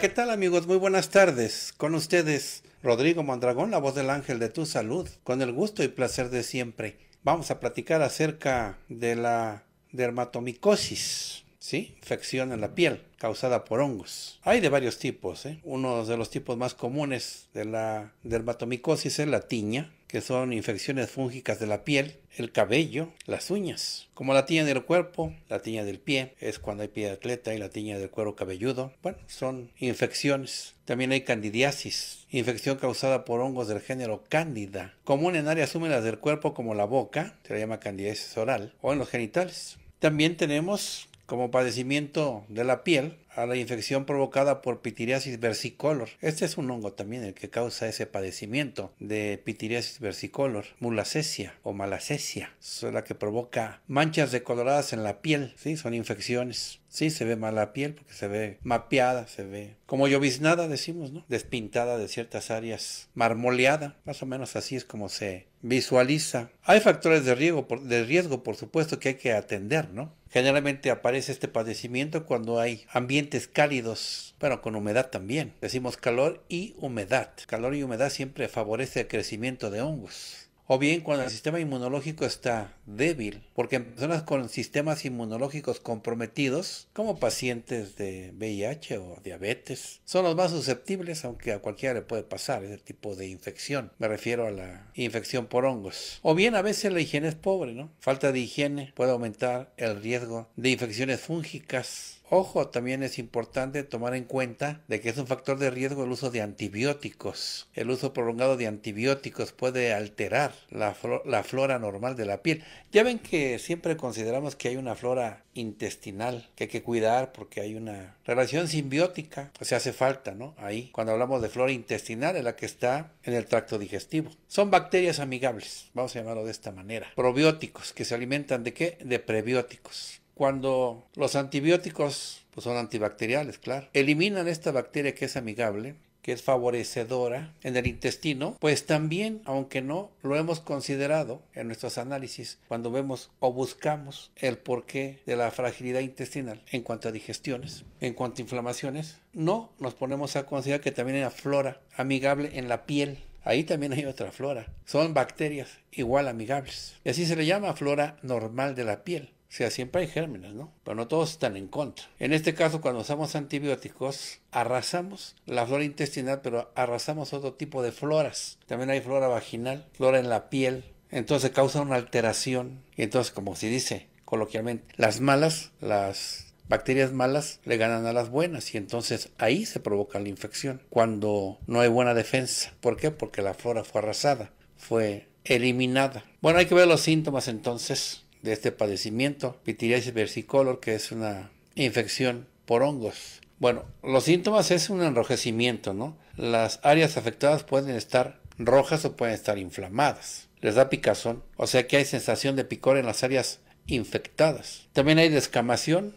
¿qué tal amigos? Muy buenas tardes. Con ustedes, Rodrigo Mondragón, la voz del ángel de tu salud, con el gusto y placer de siempre. Vamos a platicar acerca de la dermatomicosis, ¿sí? Infección en la piel causada por hongos. Hay de varios tipos, ¿eh? Uno de los tipos más comunes de la dermatomicosis es la tiña, que son infecciones fúngicas de la piel, el cabello, las uñas, como la tiña del cuerpo, la tiña del pie, es cuando hay pie de atleta y la tiña del cuero cabelludo. Bueno, son infecciones. También hay candidiasis, infección causada por hongos del género cándida, común en áreas húmedas del cuerpo como la boca, se la llama candidiasis oral, o en los genitales. También tenemos como padecimiento de la piel a la infección provocada por pitiriasis versicolor. Este es un hongo también el que causa ese padecimiento de pitiriasis versicolor, mulacesia o malacesia. Es la que provoca manchas decoloradas en la piel, ¿sí? Son infecciones. Sí, se ve mala piel porque se ve mapeada, se ve como lloviznada, decimos, ¿no? Despintada de ciertas áreas, marmoleada. Más o menos así es como se visualiza. Hay factores de riesgo, por, de riesgo, por supuesto, que hay que atender, ¿no? Generalmente aparece este padecimiento cuando hay ambientes cálidos, bueno, con humedad también. Decimos calor y humedad. Calor y humedad siempre favorece el crecimiento de hongos o bien cuando el sistema inmunológico está débil, porque en personas con sistemas inmunológicos comprometidos, como pacientes de VIH o diabetes, son los más susceptibles, aunque a cualquiera le puede pasar ese tipo de infección. Me refiero a la infección por hongos. O bien a veces la higiene es pobre, ¿no? Falta de higiene puede aumentar el riesgo de infecciones fúngicas Ojo, también es importante tomar en cuenta de que es un factor de riesgo el uso de antibióticos. El uso prolongado de antibióticos puede alterar la, flora, normal de la piel. Ya ven que siempre consideramos que hay una flora intestinal que hay que cuidar porque hay una relación simbiótica, o sea, hace falta, ¿no? Ahí, cuando hablamos de flora intestinal, es la que está en el tracto digestivo. Son bacterias amigables, vamos a llamarlo de esta manera. Probióticos, que se alimentan de qué? De prebióticos. Cuando los antibióticos, pues son antibacteriales, claro, eliminan esta bacteria que es amigable, que es favorecedora en el intestino, pues también, aunque no lo hemos considerado en nuestros análisis, cuando vemos o buscamos el porqué de la fragilidad intestinal en cuanto a digestiones, en cuanto a inflamaciones, no nos ponemos a considerar que también hay una flora amigable en la piel. Ahí también hay otra flora. Son bacterias igual amigables. Y así se le llama flora normal de la piel. O sea, siempre hay gérmenes, ¿no? Pero no todos están en contra. En este caso, cuando usamos antibióticos, arrasamos la flora intestinal, pero arrasamos otro tipo de floras. También hay flora vaginal, flora en la piel. Entonces causa una alteración. Y entonces, como se dice coloquialmente, las malas, las bacterias malas le ganan a las buenas y entonces ahí se provoca la infección cuando no hay buena defensa. ¿Por qué? Porque la flora fue arrasada, fue eliminada. Bueno, hay que ver los síntomas entonces de este padecimiento, pitiriasis versicolor, que es una infección por hongos. Bueno, los síntomas es un enrojecimiento, ¿no? Las áreas afectadas pueden estar rojas o pueden estar inflamadas. Les da picazón, o sea que hay sensación de picor en las áreas infectadas. También hay descamación,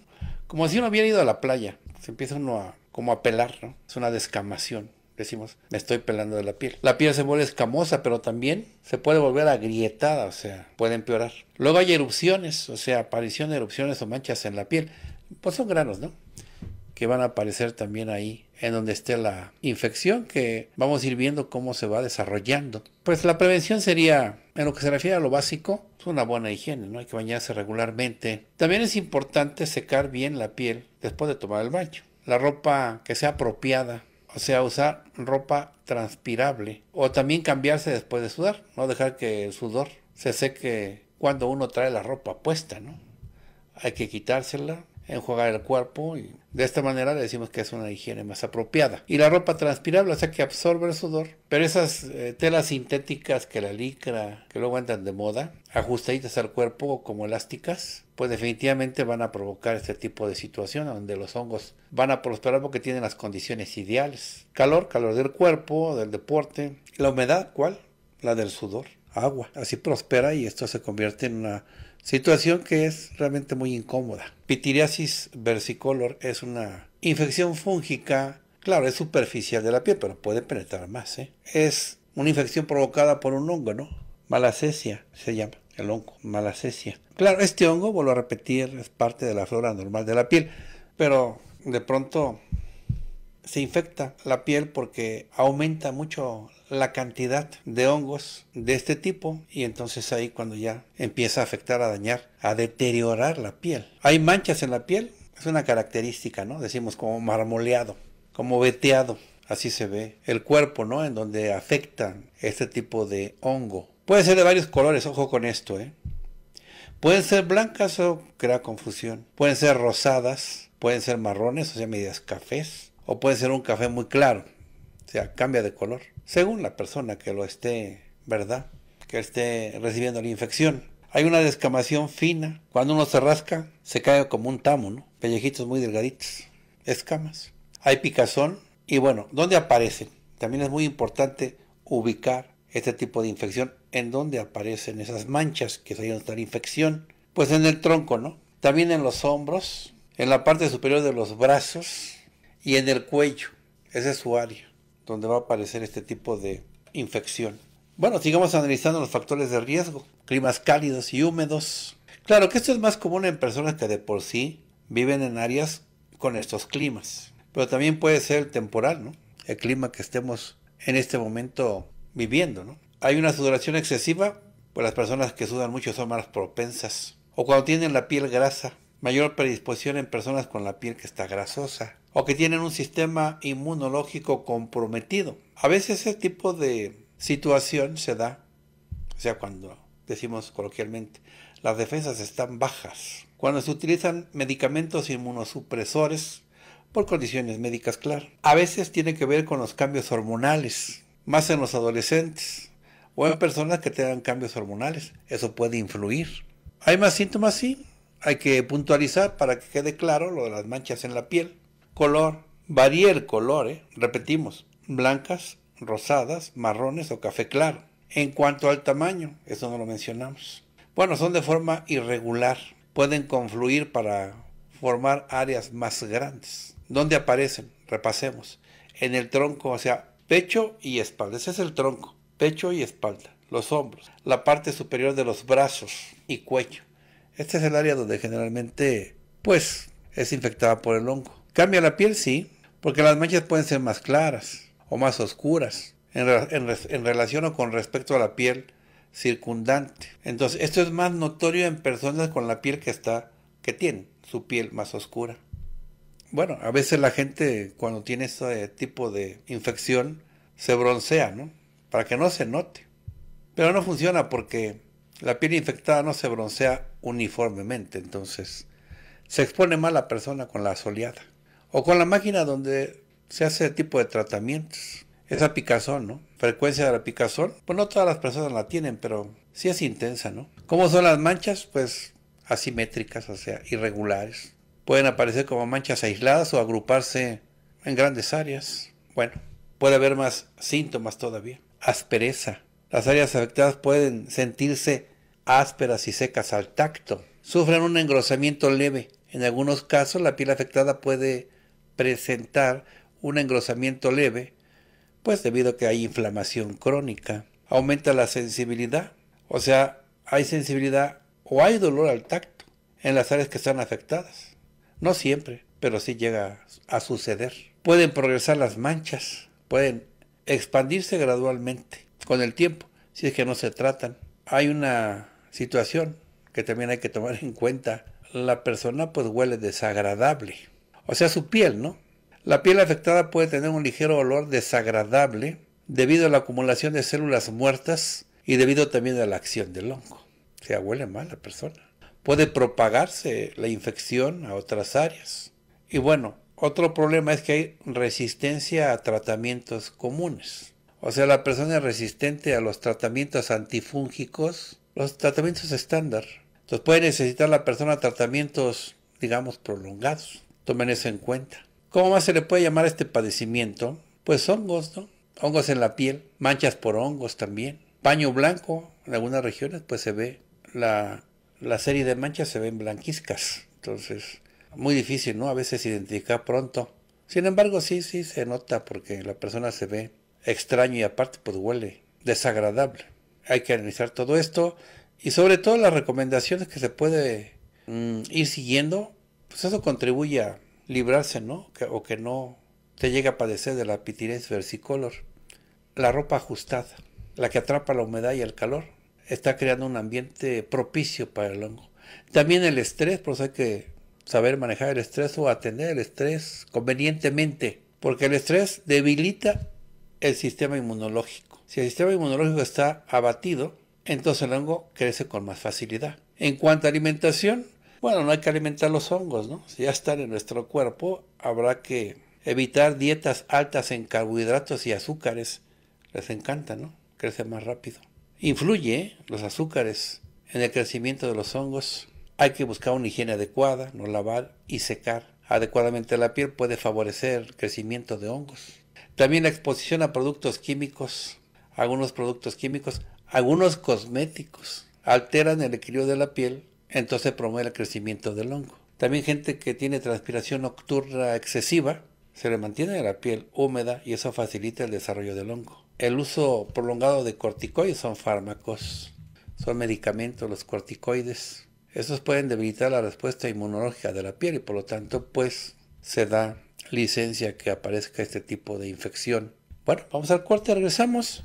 como si uno hubiera ido a la playa. Se empieza uno a como a pelar, ¿no? Es una descamación decimos, me estoy pelando de la piel. La piel se vuelve escamosa, pero también se puede volver agrietada, o sea, puede empeorar. Luego hay erupciones, o sea, aparición de erupciones o manchas en la piel. Pues son granos, ¿no? Que van a aparecer también ahí en donde esté la infección, que vamos a ir viendo cómo se va desarrollando. Pues la prevención sería, en lo que se refiere a lo básico, es pues una buena higiene, ¿no? Hay que bañarse regularmente. También es importante secar bien la piel después de tomar el baño. La ropa que sea apropiada o sea, usar ropa transpirable o también cambiarse después de sudar, no dejar que el sudor se seque cuando uno trae la ropa puesta, ¿no? Hay que quitársela, jugar el cuerpo y de esta manera le decimos que es una higiene más apropiada. Y la ropa transpirable, o sea que absorbe el sudor. Pero esas eh, telas sintéticas que la licra, que luego andan de moda, ajustaditas al cuerpo como elásticas, pues definitivamente van a provocar este tipo de situación donde los hongos van a prosperar porque tienen las condiciones ideales. Calor, calor del cuerpo, del deporte. La humedad, ¿cuál? La del sudor, agua. Así prospera y esto se convierte en una situación que es realmente muy incómoda. Pitiriasis versicolor es una infección fúngica, claro, es superficial de la piel, pero puede penetrar más. ¿eh? Es una infección provocada por un hongo, ¿no? Malacesia se llama el hongo, malacesia. Claro, este hongo, vuelvo a repetir, es parte de la flora normal de la piel, pero de pronto se infecta la piel porque aumenta mucho la cantidad de hongos de este tipo y entonces ahí cuando ya empieza a afectar, a dañar, a deteriorar la piel. Hay manchas en la piel, es una característica, ¿no? Decimos como marmoleado, como veteado, así se ve el cuerpo, ¿no? En donde afectan este tipo de hongo. Puede ser de varios colores, ojo con esto, ¿eh? Pueden ser blancas o crea confusión. Pueden ser rosadas, pueden ser marrones, o sea, medias cafés, o puede ser un café muy claro, o sea, cambia de color según la persona que lo esté, ¿verdad? Que esté recibiendo la infección. Hay una descamación fina. Cuando uno se rasca, se cae como un tamo, ¿no? Pellejitos muy delgaditos, escamas. Hay picazón. Y bueno, ¿dónde aparecen? También es muy importante ubicar este tipo de infección. ¿En dónde aparecen esas manchas que se de la infección? Pues en el tronco, ¿no? También en los hombros, en la parte superior de los brazos y en el cuello. Ese es su área donde va a aparecer este tipo de infección. Bueno, sigamos analizando los factores de riesgo. Climas cálidos y húmedos. Claro que esto es más común en personas que de por sí viven en áreas con estos climas. Pero también puede ser temporal, ¿no? El clima que estemos en este momento viviendo, ¿no? Hay una sudoración excesiva, pues las personas que sudan mucho son más propensas. O cuando tienen la piel grasa, mayor predisposición en personas con la piel que está grasosa o que tienen un sistema inmunológico comprometido. A veces ese tipo de situación se da, o sea, cuando decimos coloquialmente, las defensas están bajas. Cuando se utilizan medicamentos inmunosupresores por condiciones médicas, claro. A veces tiene que ver con los cambios hormonales, más en los adolescentes o en personas que tengan cambios hormonales. Eso puede influir. ¿Hay más síntomas? Sí. Hay que puntualizar para que quede claro lo de las manchas en la piel Color. Varía el color, ¿eh? repetimos, blancas, rosadas, marrones o café claro. En cuanto al tamaño, eso no lo mencionamos. Bueno, son de forma irregular. Pueden confluir para formar áreas más grandes. ¿Dónde aparecen? Repasemos. En el tronco, o sea, pecho y espalda. Ese es el tronco. Pecho y espalda. Los hombros. La parte superior de los brazos y cuello. Este es el área donde generalmente, pues, es infectada por el hongo. Cambia la piel, sí, porque las manchas pueden ser más claras o más oscuras en, relación o con respecto a la piel circundante. Entonces, esto es más notorio en personas con la piel que está, que tienen su piel más oscura. Bueno, a veces la gente cuando tiene este tipo de infección se broncea, ¿no? Para que no se note. Pero no funciona porque la piel infectada no se broncea uniformemente, entonces se expone mal la persona con la soleada. O con la máquina donde se hace ese tipo de tratamientos. Esa picazón, ¿no? Frecuencia de la picazón. Pues no todas las personas la tienen, pero sí es intensa, ¿no? ¿Cómo son las manchas? Pues asimétricas, o sea, irregulares. Pueden aparecer como manchas aisladas o agruparse en grandes áreas. Bueno, puede haber más síntomas todavía. Aspereza. Las áreas afectadas pueden sentirse ásperas y secas al tacto. Sufren un engrosamiento leve. En algunos casos la piel afectada puede presentar un engrosamiento leve, pues debido a que hay inflamación crónica. Aumenta la sensibilidad, o sea, hay sensibilidad o hay dolor al tacto en las áreas que están afectadas. No siempre, pero sí llega a suceder. Pueden progresar las manchas, pueden expandirse gradualmente con el tiempo, si es que no se tratan. Hay una situación que también hay que tomar en cuenta. La persona pues huele desagradable o sea su piel, ¿no? La piel afectada puede tener un ligero olor desagradable debido a la acumulación de células muertas y debido también a la acción del hongo. O sea, huele mal la persona. Puede propagarse la infección a otras áreas. Y bueno, otro problema es que hay resistencia a tratamientos comunes. O sea, la persona es resistente a los tratamientos antifúngicos, los tratamientos estándar. Entonces puede necesitar la persona tratamientos, digamos, prolongados Tomen eso en cuenta. ¿Cómo más se le puede llamar a este padecimiento? Pues hongos, ¿no? Hongos en la piel, manchas por hongos también. Paño blanco, en algunas regiones pues se ve la, serie de manchas se ven blanquiscas. Entonces, muy difícil, ¿no? A veces identificar pronto. Sin embargo, sí, sí se nota porque la persona se ve extraño y aparte pues huele desagradable. Hay que analizar todo esto y sobre todo las recomendaciones que se puede mm, ir siguiendo pues eso contribuye a librarse, ¿no? o que no te llegue a padecer de la pitirez versicolor. La ropa ajustada, la que atrapa la humedad y el calor, está creando un ambiente propicio para el hongo. También el estrés, por eso hay que saber manejar el estrés o atender el estrés convenientemente, porque el estrés debilita el sistema inmunológico. Si el sistema inmunológico está abatido, entonces el hongo crece con más facilidad. En cuanto a alimentación, bueno, no hay que alimentar los hongos, ¿no? Si ya están en nuestro cuerpo, habrá que evitar dietas altas en carbohidratos y azúcares. Les encanta, ¿no? crecen más rápido. Influye los azúcares en el crecimiento de los hongos. Hay que buscar una higiene adecuada, no lavar y secar adecuadamente la piel puede favorecer el crecimiento de hongos. También la exposición a productos químicos, algunos productos químicos, algunos cosméticos, alteran el equilibrio de la piel entonces promueve el crecimiento del hongo. También gente que tiene transpiración nocturna excesiva, se le mantiene la piel húmeda y eso facilita el desarrollo del hongo. El uso prolongado de corticoides son fármacos, son medicamentos los corticoides. Esos pueden debilitar la respuesta inmunológica de la piel y por lo tanto pues se da licencia que aparezca este tipo de infección. Bueno, vamos al corte, regresamos.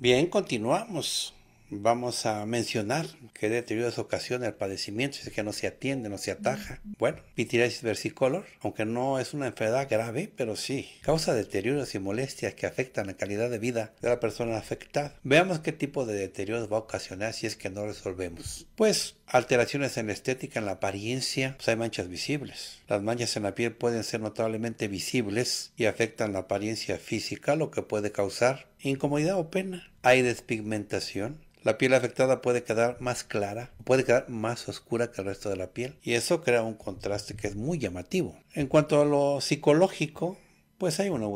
Bien, continuamos. Vamos a mencionar que deterioros ocasiona el padecimiento, es que no se atiende, no se ataja. Bueno, pitiriasis versicolor, aunque no es una enfermedad grave, pero sí causa deterioros y molestias que afectan la calidad de vida de la persona afectada. Veamos qué tipo de deterioros va a ocasionar si es que no resolvemos. Pues alteraciones en la estética, en la apariencia, pues hay manchas visibles. Las manchas en la piel pueden ser notablemente visibles y afectan la apariencia física, lo que puede causar incomodidad o pena. Hay despigmentación, la piel afectada puede quedar más clara, puede quedar más oscura que el resto de la piel y eso crea un contraste que es muy llamativo. En cuanto a lo psicológico, pues hay una,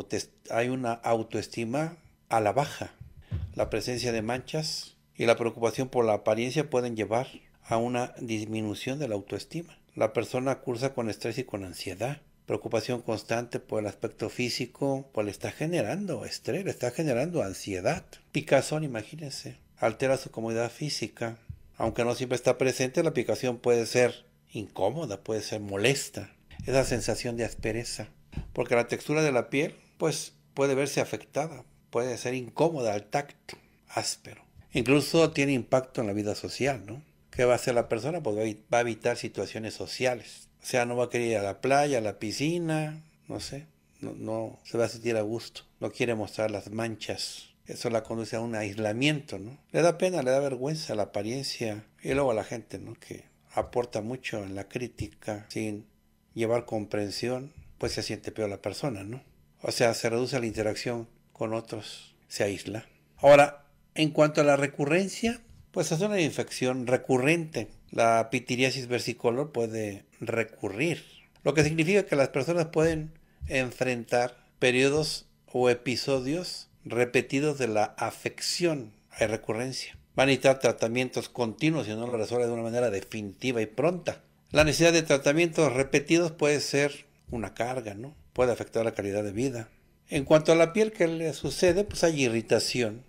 hay una autoestima a la baja. La presencia de manchas y la preocupación por la apariencia pueden llevar a una disminución de la autoestima. La persona cursa con estrés y con ansiedad, preocupación constante por el aspecto físico, pues le está generando estrés, le está generando ansiedad. Picazón, imagínense, altera su comodidad física. Aunque no siempre está presente, la picación puede ser incómoda, puede ser molesta. Esa sensación de aspereza. Porque la textura de la piel, pues, puede verse afectada, puede ser incómoda al tacto, áspero. Incluso tiene impacto en la vida social, ¿no? ¿Qué va a hacer la persona? Pues va a evitar situaciones sociales. O sea, no va a querer ir a la playa, a la piscina, no sé. No, no se va a sentir a gusto. No quiere mostrar las manchas. Eso la conduce a un aislamiento, ¿no? Le da pena, le da vergüenza la apariencia. Y luego a la gente, ¿no? Que aporta mucho en la crítica sin llevar comprensión, pues se siente peor la persona, ¿no? O sea, se reduce la interacción con otros, se aísla. Ahora, en cuanto a la recurrencia, pues es una infección recurrente. La pitiriasis versicolor puede recurrir, lo que significa que las personas pueden enfrentar periodos o episodios repetidos de la afección hay recurrencia. Van a necesitar tratamientos continuos si no lo resuelve de una manera definitiva y pronta. La necesidad de tratamientos repetidos puede ser una carga, ¿no? Puede afectar la calidad de vida. En cuanto a la piel, que le sucede? Pues hay irritación,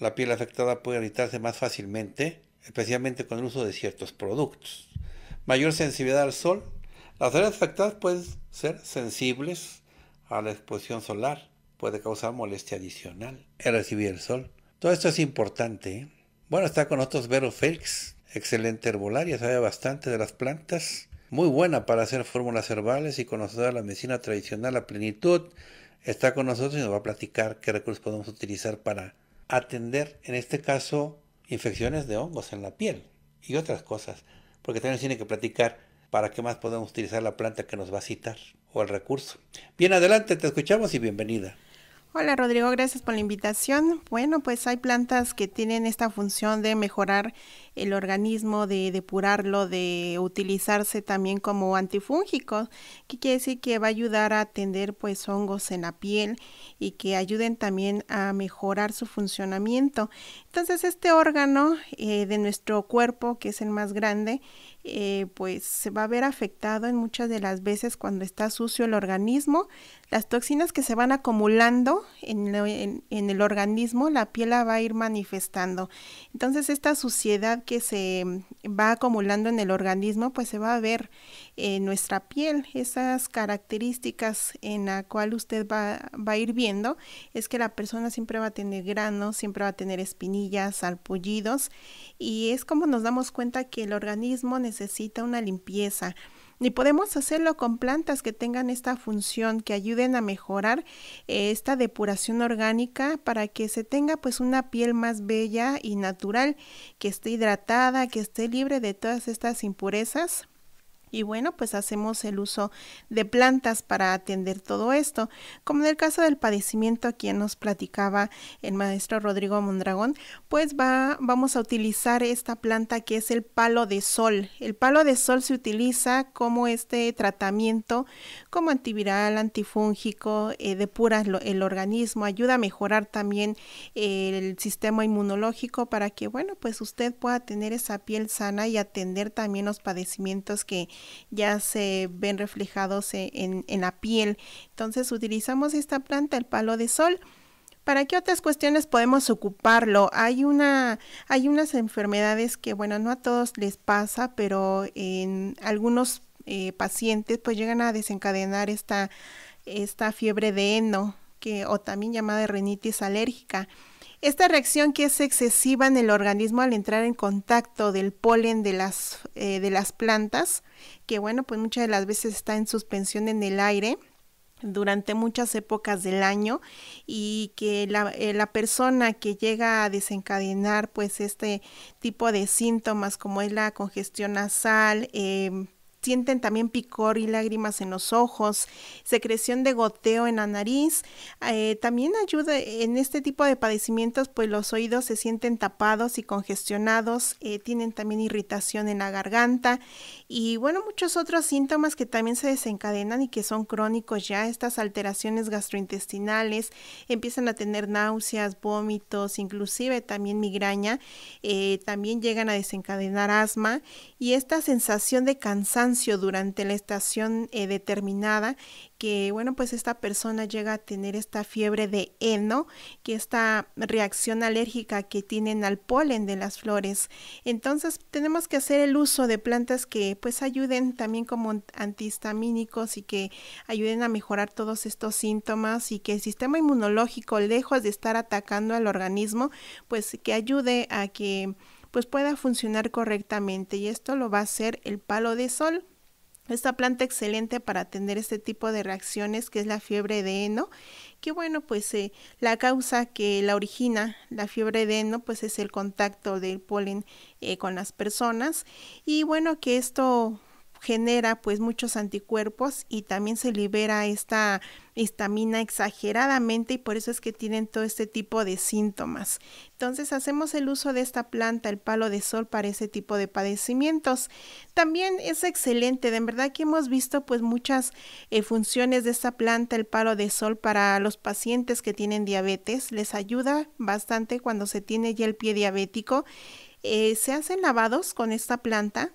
la piel afectada puede irritarse más fácilmente, especialmente con el uso de ciertos productos. Mayor sensibilidad al sol. Las áreas afectadas pueden ser sensibles a la exposición solar. Puede causar molestia adicional al recibir el sol. Todo esto es importante. ¿eh? Bueno, está con nosotros Vero Felix, excelente herbolaria, sabe bastante de las plantas. Muy buena para hacer fórmulas herbales y conocedora de la medicina tradicional a plenitud. Está con nosotros y nos va a platicar qué recursos podemos utilizar para atender, en este caso, infecciones de hongos en la piel y otras cosas, porque también tiene que platicar para qué más podemos utilizar la planta que nos va a citar o el recurso. Bien, adelante, te escuchamos y bienvenida. Hola Rodrigo, gracias por la invitación. Bueno, pues hay plantas que tienen esta función de mejorar el organismo, de depurarlo, de utilizarse también como antifúngico, que quiere decir que va a ayudar a atender pues hongos en la piel y que ayuden también a mejorar su funcionamiento. Entonces este órgano eh, de nuestro cuerpo, que es el más grande, eh, pues se va a ver afectado en muchas de las veces cuando está sucio el organismo. Las toxinas que se van acumulando en, el organismo, la piel la va a ir manifestando. Entonces esta suciedad que se va acumulando en el organismo, pues se va a ver eh, nuestra piel. Esas características en la cual usted va, a ir viendo es que la persona siempre va a tener granos, siempre va a tener espinillas, salpullidos y es como nos damos cuenta que el organismo necesita una limpieza. Y podemos hacerlo con plantas que tengan esta función, que ayuden a mejorar eh, esta depuración orgánica para que se tenga pues una piel más bella y natural, que esté hidratada, que esté libre de todas estas impurezas y bueno, pues hacemos el uso de plantas para atender todo esto, como en el caso del padecimiento quien nos platicaba el maestro Rodrigo Mondragón, pues va, vamos a utilizar esta planta que es el palo de sol. El palo de sol se utiliza como este tratamiento, como antiviral, antifúngico, eh, depura el, organismo, ayuda a mejorar también el sistema inmunológico para que, bueno, pues usted pueda tener esa piel sana y atender también los padecimientos que, ya se ven reflejados e, en, en la piel. Entonces utilizamos esta planta, el palo de sol. ¿Para qué otras cuestiones podemos ocuparlo? Hay, una, hay unas enfermedades que, bueno, no a todos les pasa, pero en algunos eh, pacientes pues llegan a desencadenar esta, esta fiebre de heno, que, o también llamada rinitis alérgica. Esta reacción que es excesiva en el organismo al entrar en contacto del polen de las, eh, de las plantas, que bueno, pues muchas de las veces está en suspensión en el aire durante muchas épocas del año y que la, eh, persona que llega a desencadenar pues este tipo de síntomas como es la congestión nasal, em, sienten también picor y lágrimas en los ojos, secreción de goteo en la nariz. Eh, también ayuda en este tipo de padecimientos, pues los oídos se sienten tapados y congestionados, eh, tienen también irritación en la garganta y bueno, muchos otros síntomas que también se desencadenan y que son crónicos ya, estas alteraciones gastrointestinales, empiezan a tener náuseas, vómitos, inclusive también migraña, eh, también llegan a desencadenar asma y esta sensación de cansancio durante la estación eh, determinada, que bueno, pues esta persona llega a tener esta fiebre de heno, que esta reacción alérgica que tienen al polen de las flores. Entonces tenemos que hacer el uso de plantas que pues ayuden también como antihistamínicos y que ayuden a mejorar todos estos síntomas y que el sistema inmunológico, lejos de estar atacando al organismo, pues que ayude a que pues pueda funcionar correctamente y esto lo va a hacer el palo de sol. Esta planta excelente para atender este tipo de reacciones que es la fiebre de heno, que bueno, pues eh, la causa que la origina la fiebre de heno, pues es el contacto del polen eh, con las personas y bueno, que esto genera pues muchos anticuerpos y también se libera esta histamina exageradamente y por eso es que tienen todo este tipo de síntomas. Entonces hacemos el uso de esta planta, el palo de sol, para ese tipo de padecimientos. También es excelente, de verdad que hemos visto pues muchas eh, funciones de esta planta, el palo de sol, para los pacientes que tienen diabetes. Les ayuda bastante cuando se tiene ya el pie diabético. Eh, se hacen lavados con esta planta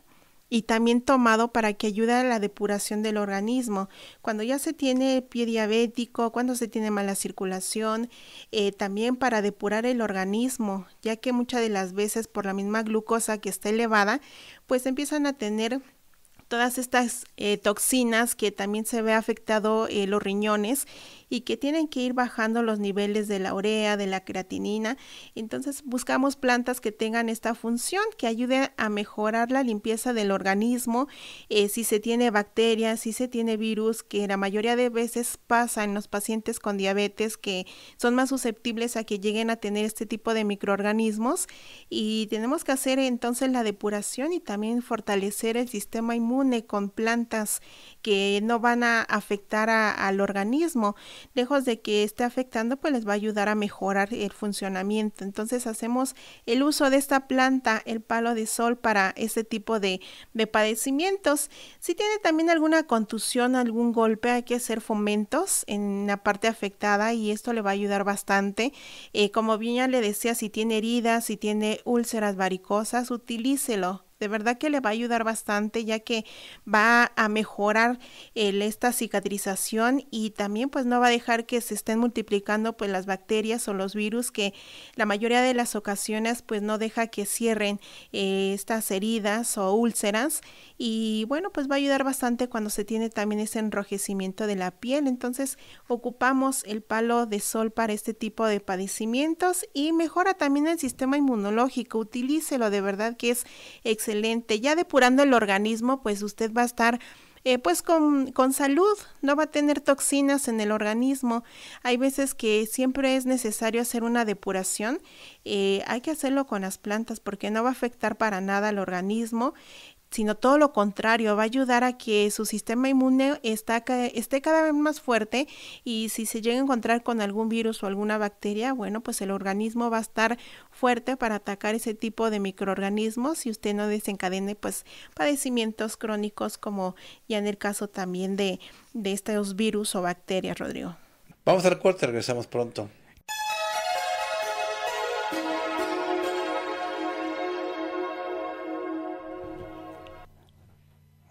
y también tomado para que ayude a la depuración del organismo. Cuando ya se tiene pie diabético, cuando se tiene mala circulación, eh, también para depurar el organismo, ya que muchas de las veces por la misma glucosa que está elevada, pues empiezan a tener todas estas eh, toxinas que también se ve afectado eh, los riñones y que tienen que ir bajando los niveles de la urea, de la creatinina. Entonces buscamos plantas que tengan esta función, que ayude a mejorar la limpieza del organismo, eh, si se tiene bacterias, si se tiene virus, que la mayoría de veces pasa en los pacientes con diabetes que son más susceptibles a que lleguen a tener este tipo de microorganismos y tenemos que hacer entonces la depuración y también fortalecer el sistema inmune con plantas que no van a afectar al organismo lejos de que esté afectando, pues les va a ayudar a mejorar el funcionamiento. Entonces hacemos el uso de esta planta, el palo de sol, para este tipo de, de padecimientos. Si tiene también alguna contusión, algún golpe, hay que hacer fomentos en la parte afectada y esto le va a ayudar bastante. Eh, como bien ya le decía, si tiene heridas, si tiene úlceras varicosas, utilícelo de verdad que le va a ayudar bastante ya que va a mejorar esta cicatrización y también pues no va a dejar que se estén multiplicando pues las bacterias o los virus que la mayoría de las ocasiones pues no deja que cierren eh, estas heridas o úlceras y bueno pues va a ayudar bastante cuando se tiene también ese enrojecimiento de la piel entonces ocupamos el palo de sol para este tipo de padecimientos y mejora también el sistema inmunológico utilícelo de verdad que es excelente ya depurando el organismo, pues usted va a estar eh, pues con, con, salud, no va a tener toxinas en el organismo. Hay veces que siempre es necesario hacer una depuración, eh, hay que hacerlo con las plantas porque no va a afectar para nada al organismo sino todo lo contrario, va a ayudar a que su sistema inmune está, esté cada vez más fuerte y si se llega a encontrar con algún virus o alguna bacteria, bueno, pues el organismo va a estar fuerte para atacar ese tipo de microorganismos y usted no desencadene pues padecimientos crónicos como ya en el caso también de, de estos virus o bacterias, Rodrigo. Vamos al corte, regresamos pronto.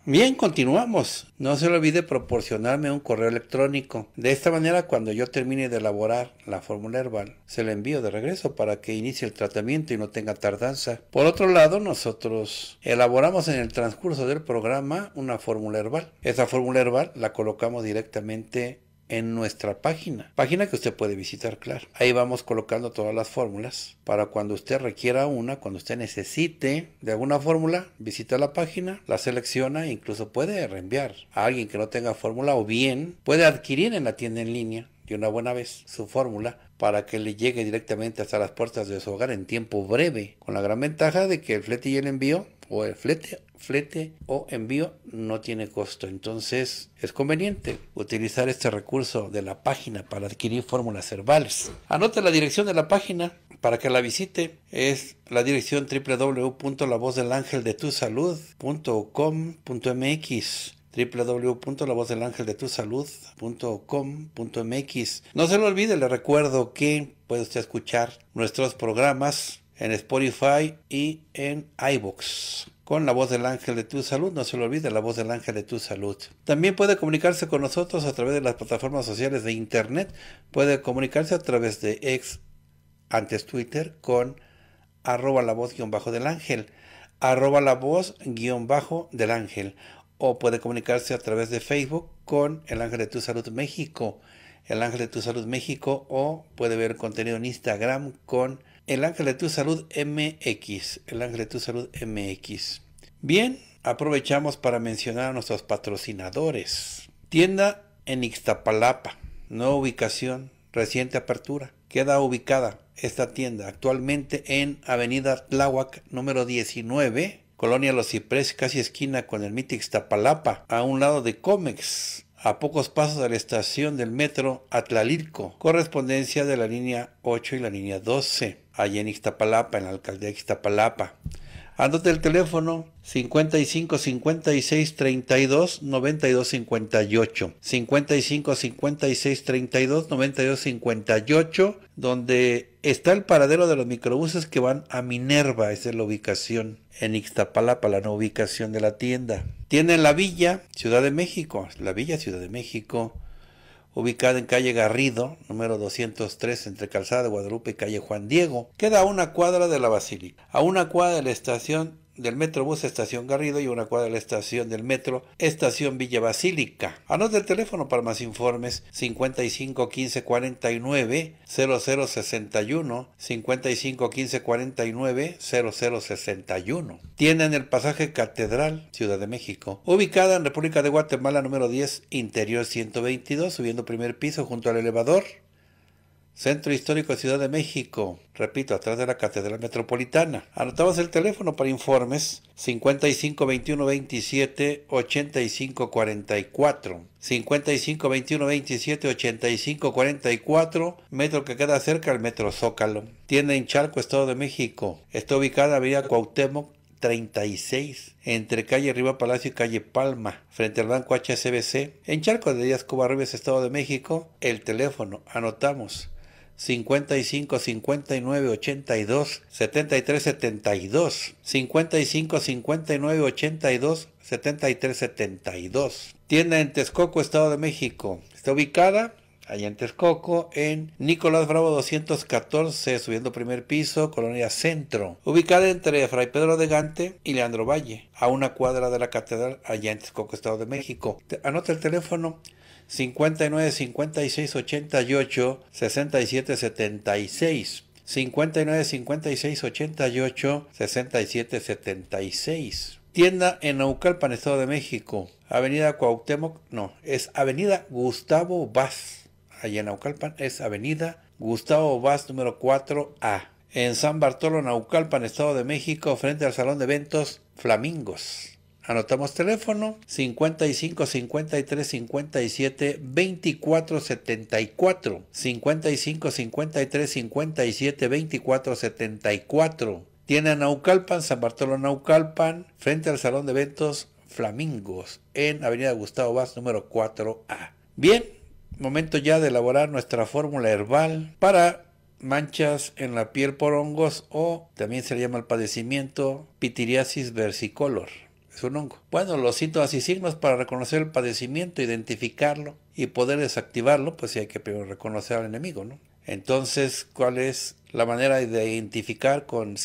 Bien, continuamos. No se le olvide proporcionarme un correo electrónico. De esta manera, cuando yo termine de elaborar la fórmula herbal, se la envío de regreso para que inicie el tratamiento y no tenga tardanza. Por otro lado, nosotros elaboramos en el transcurso del programa una fórmula herbal. Esa fórmula herbal la colocamos directamente en nuestra página. Página que usted puede visitar, claro. Ahí vamos colocando todas las fórmulas para cuando usted requiera una, cuando usted necesite de alguna fórmula, visita la página, la selecciona e incluso puede reenviar a alguien que no tenga fórmula o bien puede adquirir en la tienda en línea de una buena vez su fórmula para que le llegue directamente hasta las puertas de su hogar en tiempo breve, con la gran ventaja de que el flete y el envío o el flete, flete o envío no tiene costo. Entonces es conveniente utilizar este recurso de la página para adquirir fórmulas herbales. Anote la dirección de la página para que la visite. Es la dirección www.lavozdelangeldetusalud.com.mx www.lavozdelangeldetusalud.com.mx No se lo olvide, le recuerdo que puede usted escuchar nuestros programas en Spotify y en iVoox Con la voz del ángel de tu salud, no se lo olvide, la voz del ángel de tu salud. También puede comunicarse con nosotros a través de las plataformas sociales de Internet. Puede comunicarse a través de ex, antes Twitter, con arroba la voz guión bajo del ángel, arroba la voz guión bajo del ángel. O puede comunicarse a través de Facebook con el ángel de tu salud México, el ángel de tu salud México, o puede ver contenido en Instagram con el Ángel de tu Salud MX. El Ángel de tu Salud MX. Bien, aprovechamos para mencionar a nuestros patrocinadores. Tienda en Ixtapalapa. Nueva ubicación, reciente apertura. Queda ubicada esta tienda actualmente en Avenida Tláhuac número 19, Colonia Los Ciprés, casi esquina con el MIT Ixtapalapa, a un lado de Comex, a pocos pasos de la estación del metro Atlalilco, correspondencia de la línea 8 y la línea 12. Allí en Ixtapalapa, en la alcaldía de Ixtapalapa. Andate el teléfono 55 56 32 92 58. 55 56 32 92 58, donde está el paradero de los microbuses que van a Minerva, esa es la ubicación en Ixtapalapa, la no ubicación de la tienda. Tienen la Villa, Ciudad de México, la Villa Ciudad de México, ubicada en calle Garrido, número 203, entre Calzada de Guadalupe y calle Juan Diego. Queda a una cuadra de la Basílica, a una cuadra de la estación del Metrobús Estación Garrido y una cuadra de la estación del Metro Estación Villa Basílica. Anote el teléfono para más informes 55 15 49 0061 55 15 49 0061. Tienda en el pasaje Catedral, Ciudad de México, ubicada en República de Guatemala número 10, interior 122, subiendo primer piso junto al elevador Centro Histórico de Ciudad de México, repito, atrás de la Catedral Metropolitana. Anotamos el teléfono para informes 55 21 27 85 44. 55 21 27 85 44, metro que queda cerca al Metro Zócalo. Tienda en charco Estado de México. Está ubicada vía vía Cuauhtémoc 36, entre calle Riva Palacio y calle Palma, frente al Banco HSBC, en Charco de Díaz Cuba Estado de México. El teléfono, anotamos 55 59 82 73 72 55 59 82 73 72 tienda en Texcoco Estado de México está ubicada allá en Texcoco, en Nicolás Bravo 214, subiendo primer piso, Colonia Centro, ubicada entre Fray Pedro de Gante y Leandro Valle, a una cuadra de la catedral allá en Texcoco, Estado de México. Anota el teléfono 59 56 88 67 76. 59 56 88 67 76. Tienda en Naucalpan, Estado de México. Avenida Cuauhtémoc, no, es Avenida Gustavo Vaz. ahí en Naucalpan es Avenida Gustavo Vaz número 4A. En San Bartolo, Naucalpan, Estado de México, frente al Salón de Eventos Flamingos. Anotamos teléfono 55 53 57 24 74. 55 53 57 24 74. Tiene Naucalpan, San Bartolo Naucalpan, frente al Salón de Eventos Flamingos, en Avenida Gustavo Vaz, número 4A. Bien, momento ya de elaborar nuestra fórmula herbal para manchas en la piel por hongos o también se le llama el padecimiento pitiriasis versicolor es un hongo. Bueno, los síntomas y signos para reconocer el padecimiento, identificarlo y poder desactivarlo, pues sí hay que reconocer al enemigo, ¿no? Entonces, ¿cuál es la manera de identificar con,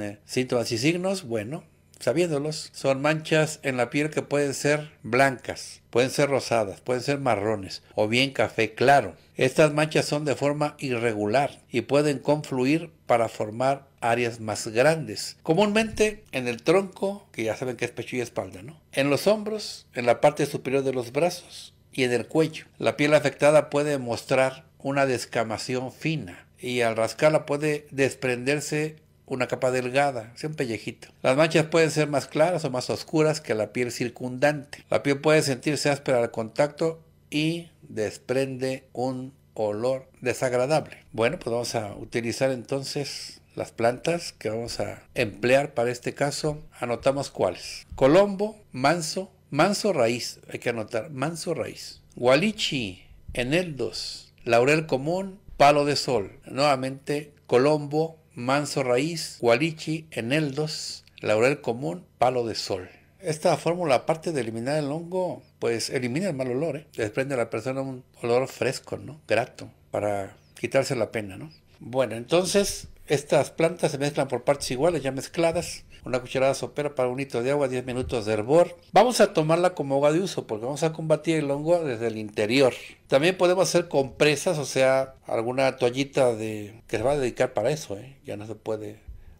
eh, síntomas y signos? Bueno, sabiéndolos, son manchas en la piel que pueden ser blancas, pueden ser rosadas, pueden ser marrones o bien café claro. Estas manchas son de forma irregular y pueden confluir para formar áreas más grandes, comúnmente en el tronco, que ya saben que es pecho y espalda, ¿no? En los hombros, en la parte superior de los brazos y en el cuello. La piel afectada puede mostrar una descamación fina y al rascarla puede desprenderse una capa delgada, sea un pellejito. Las manchas pueden ser más claras o más oscuras que la piel circundante. La piel puede sentirse áspera al contacto y desprende un olor desagradable. Bueno, pues vamos a utilizar entonces las plantas que vamos a emplear para este caso, anotamos cuáles. Colombo, manso, manso raíz, hay que anotar, manso raíz. Gualichi, eneldos, laurel común, palo de sol. Nuevamente, colombo, manso raíz, gualichi, eneldos, laurel común, palo de sol. Esta fórmula, aparte de eliminar el hongo, pues elimina el mal olor, ¿eh? desprende a la persona un olor fresco, ¿no? Grato, para quitarse la pena, ¿no? Bueno, entonces estas plantas se mezclan por partes iguales, ya mezcladas. Una cucharada sopera para un litro de agua, 10 minutos de hervor. Vamos a tomarla como agua de uso porque vamos a combatir el hongo desde el interior. También podemos hacer compresas, o sea, alguna toallita de que se va a dedicar para eso. ¿eh? Ya no se puede,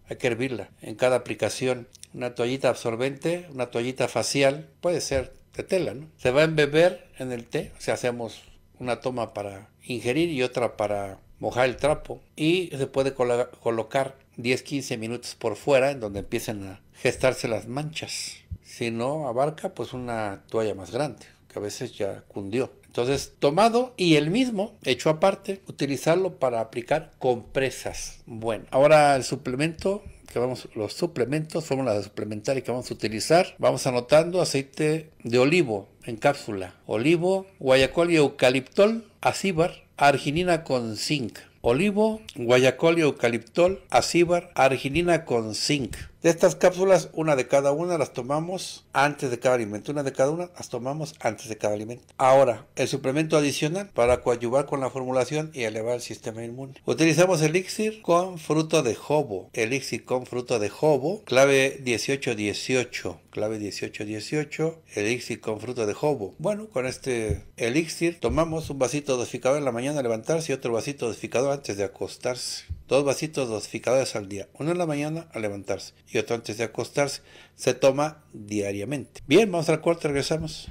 hay que hervirla en cada aplicación. Una toallita absorbente, una toallita facial, puede ser de tela, ¿no? Se va a embeber en el té, o sea, hacemos una toma para ingerir y otra para mojar el trapo y se puede colocar 10-15 minutos por fuera en donde empiecen a gestarse las manchas. Si no abarca, pues una toalla más grande, que a veces ya cundió. Entonces, tomado y el mismo, hecho aparte, utilizarlo para aplicar compresas. Bueno, ahora el suplemento que vamos, los suplementos, fórmulas de suplementaria que vamos a utilizar. Vamos anotando aceite de olivo en cápsula, olivo, guayacol y eucaliptol, acíbar, arginina con zinc, olivo, guayacol y eucaliptol, acíbar, arginina con zinc. De estas cápsulas, una de cada una las tomamos antes de cada alimento. Una de cada una las tomamos antes de cada alimento. Ahora, el suplemento adicional para coadyuvar con la formulación y elevar el sistema inmune. Utilizamos elixir con fruto de jobo. Elixir con fruto de jobo, clave 1818. Clave 1818, elixir con fruto de jobo. Bueno, con este elixir tomamos un vasito dosificador en la mañana al levantarse y otro vasito dosificador antes de acostarse. Dos vasitos dosificadores al día, uno en la mañana al levantarse y otro antes de acostarse, se toma diariamente. Bien, vamos al cuarto, regresamos.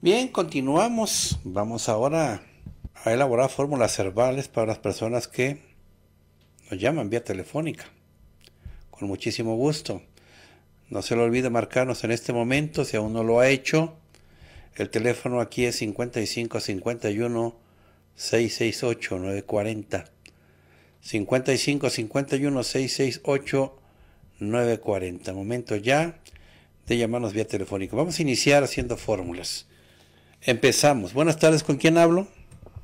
Bien, continuamos. Vamos ahora a elaborar fórmulas herbales para las personas que nos llaman vía telefónica. Con muchísimo gusto. No se le olvide marcarnos en este momento si aún no lo ha hecho. El teléfono aquí es 55 51 668 940. 55 51 668 940. Momento ya de llamarnos vía telefónica. Vamos a iniciar haciendo fórmulas. Empezamos. Buenas tardes, ¿con quién hablo?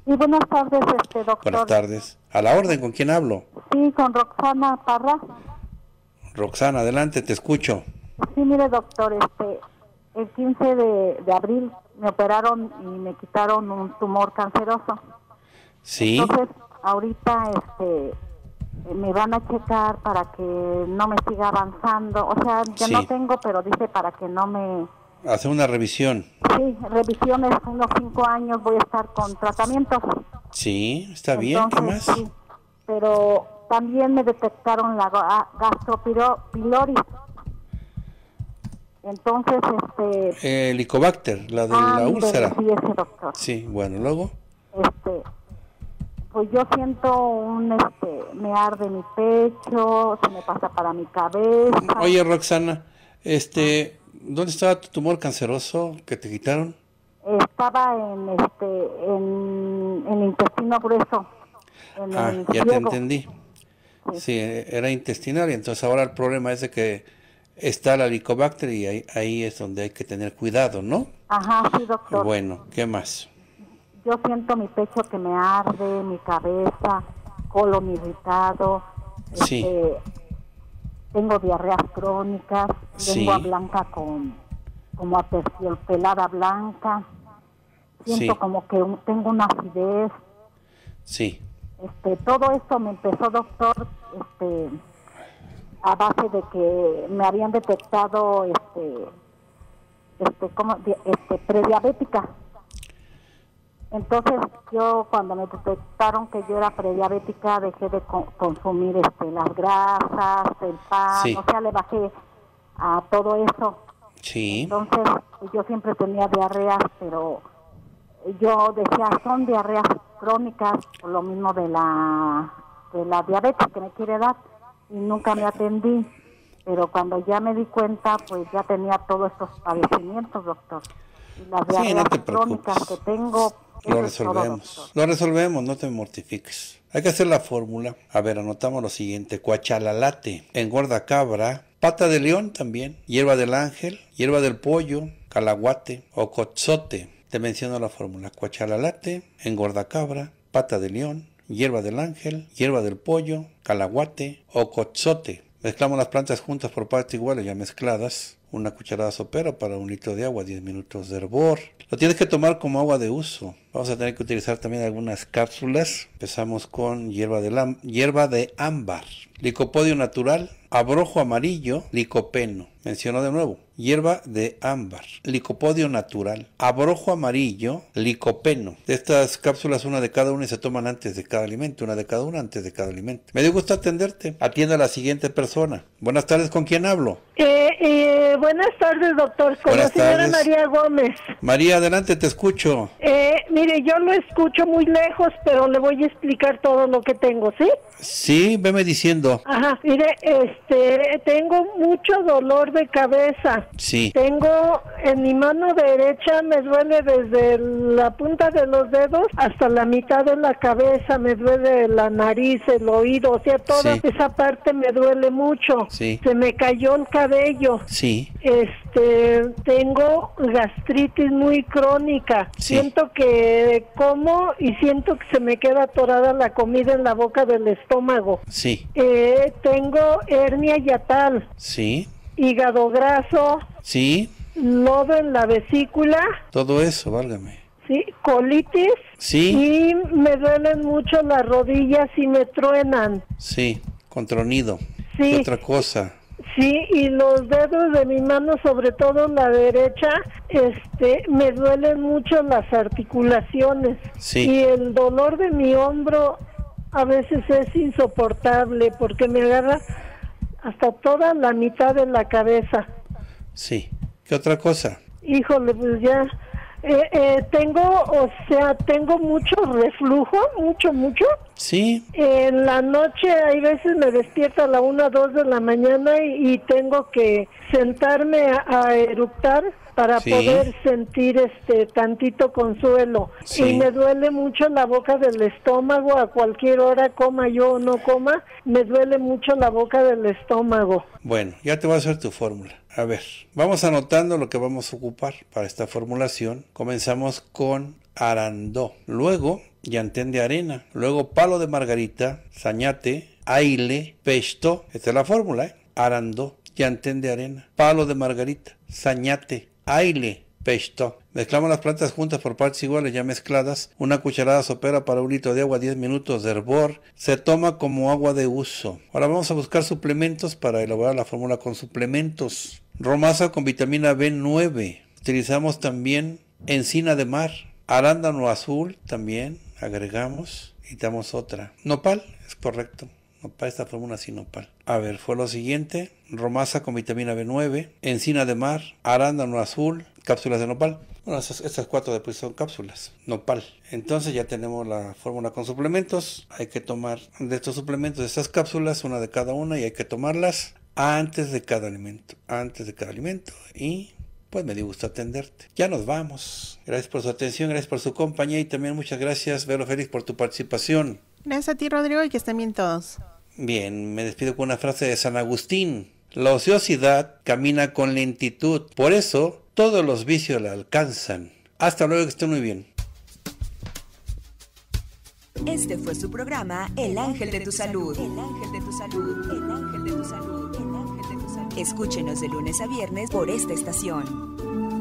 y buenas tardes, este, doctor. Buenas tardes. A la orden, ¿con quién hablo? Sí, con Roxana Parra. Roxana, adelante, te escucho. Sí, mire, doctor, este, el 15 de, abril me operaron y me quitaron un tumor canceroso. Sí. Entonces, ahorita este, me van a checar para que no me siga avanzando. O sea, ya no tengo, pero dice para que no me... Hace una revisión. Sí, revisiones, unos cinco años voy a estar con tratamientos. Sí, está bien, ¿qué más? pero también me detectaron la pilori Entonces, este... El eh, Helicobacter, la de la úlcera. Sí, ese doctor. Sí, bueno, luego... Este, pues yo siento un, este, me arde mi pecho, se me pasa para mi cabeza. Oye, Roxana, este, ¿dónde estaba tu tumor canceroso que te quitaron? Estaba en, este, en, el intestino grueso. ah, ya te entendí. Pues sí, era intestinal y entonces ahora el problema es de que está la licobacteria y ahí, es donde hay que tener cuidado, ¿no? Ajá, sí, doctor. Bueno, ¿qué más? Yo siento mi pecho que me arde, mi cabeza, colon irritado. Sí. Este, tengo diarreas crónicas, lengua blanca con como pelada blanca. Siento como que tengo una acidez. Sí. Este, todo esto me empezó, doctor, este, a base de que me habían detectado este, este, como, este, prediabética. Entonces yo cuando me detectaron que yo era prediabética dejé de consumir este, las grasas, el pan, o sea, le bajé a todo eso. Entonces yo siempre tenía diarreas, pero yo decía, son diarreas crónicas, por lo mismo de la, de la diabetes que me quiere dar, y nunca me atendí. Pero cuando ya me di cuenta, pues ya tenía todos estos padecimientos, doctor. Y las sí, no te crónicas que tengo, lo resolvemos. lo resolvemos, no te mortifiques. Hay que hacer la fórmula. A ver, anotamos lo siguiente: cuachalalate, engorda cabra, pata de león también, hierba del ángel, hierba del pollo, calaguate, o cochote te menciono la fórmula. engorda cabra, pata de león, hierba del ángel, hierba del pollo, calaguate o cochote. Mezclamos las plantas juntas por partes iguales, ya mezcladas. Una cucharada sopera para un litro de agua, 10 minutos de hervor. Lo tienes que tomar como agua de uso. Vamos a tener que utilizar también algunas cápsulas. Empezamos con hierba de, hierba de ámbar, licopodio natural, abrojo amarillo, licopeno. Menciono de nuevo, hierba de ámbar, licopodio natural, abrojo amarillo, licopeno. De estas cápsulas, una de cada una y se toman antes de cada alimento, una de cada una antes de cada alimento. Me dio gusto atenderte. Atienda a la siguiente persona. Buenas tardes, ¿con quién hablo? Eh, eh, buenas tardes, doctor. Con la señora María Gómez. María, adelante, te escucho. Eh, mire, yo lo escucho muy lejos, pero le voy a explicar todo lo que tengo, ¿sí? Sí, veme diciendo. Ajá, mire, este, tengo mucho dolor de cabeza Sí. Tengo en mi mano derecha me duele desde la punta de los dedos hasta la mitad de la cabeza, me duele la nariz, el oído, o sea, toda esa parte me duele mucho. Sí. Se me cayó el cabello. Sí. Este, tengo gastritis muy crónica. Siento que como y siento que se me queda atorada la comida en la boca del estómago. Sí. Eh, tengo hernia yatal. Sí hígado graso. Sí. Lodo en la vesícula. Todo eso, válgame. Sí, colitis. Sí. Y me duelen mucho las rodillas y me truenan. Sí, contronido Sí. otra cosa. Sí, y los dedos de mi mano, sobre todo la derecha, este, me duelen mucho las articulaciones. Sí. Y el dolor de mi hombro a veces es insoportable porque me agarra hasta toda la mitad de la cabeza. Sí. ¿Qué otra cosa? Híjole, pues ya. Eh, eh, tengo, o sea, tengo mucho reflujo, mucho, mucho. Sí. En la noche hay veces me despierto a la 1, dos de la mañana y, tengo que sentarme a, a eructar para poder sentir este tantito consuelo. Y me duele mucho la boca del estómago, a cualquier hora coma yo o no coma, me duele mucho la boca del estómago. Bueno, ya te voy a hacer tu fórmula. A ver, vamos anotando lo que vamos a ocupar para esta formulación. Comenzamos con arandó, luego llantén de arena, luego palo de margarita, sañate, aile, pesto, esta es la fórmula, ¿eh? arandó, llantén de arena, palo de margarita, sañate, aile, pesto. Mezclamos las plantas juntas por partes iguales ya mezcladas. Una cucharada sopera para un litro de agua, 10 minutos de hervor. Se toma como agua de uso. Ahora vamos a buscar suplementos para elaborar la fórmula con suplementos. Romasa con vitamina B9. Utilizamos también encina de mar. Arándano azul también agregamos. y damos otra. Nopal, es correcto para esta fórmula sin nopal. A ver, fue lo siguiente: romasa con vitamina B9, encina de mar, arándano azul, cápsulas de nopal. Bueno, esas, estas cuatro después son cápsulas, nopal. Entonces ya tenemos la fórmula con suplementos. Hay que tomar de estos suplementos, de estas cápsulas, una de cada una y hay que tomarlas antes de cada alimento. Antes de cada alimento y pues me dio gusto atenderte. Ya nos vamos. Gracias por su atención, gracias por su compañía y también muchas gracias, Velo Félix, por tu participación. Gracias a ti, Rodrigo, y que estén bien todos. Bien, me despido con una frase de San Agustín. La ociosidad camina con lentitud, por eso todos los vicios la alcanzan. Hasta luego, que estén muy bien. Este fue su programa El Ángel de tu Salud. El Ángel de tu Salud. El Ángel de tu Salud. El Ángel de tu Salud. Escúchenos de lunes a viernes por esta estación.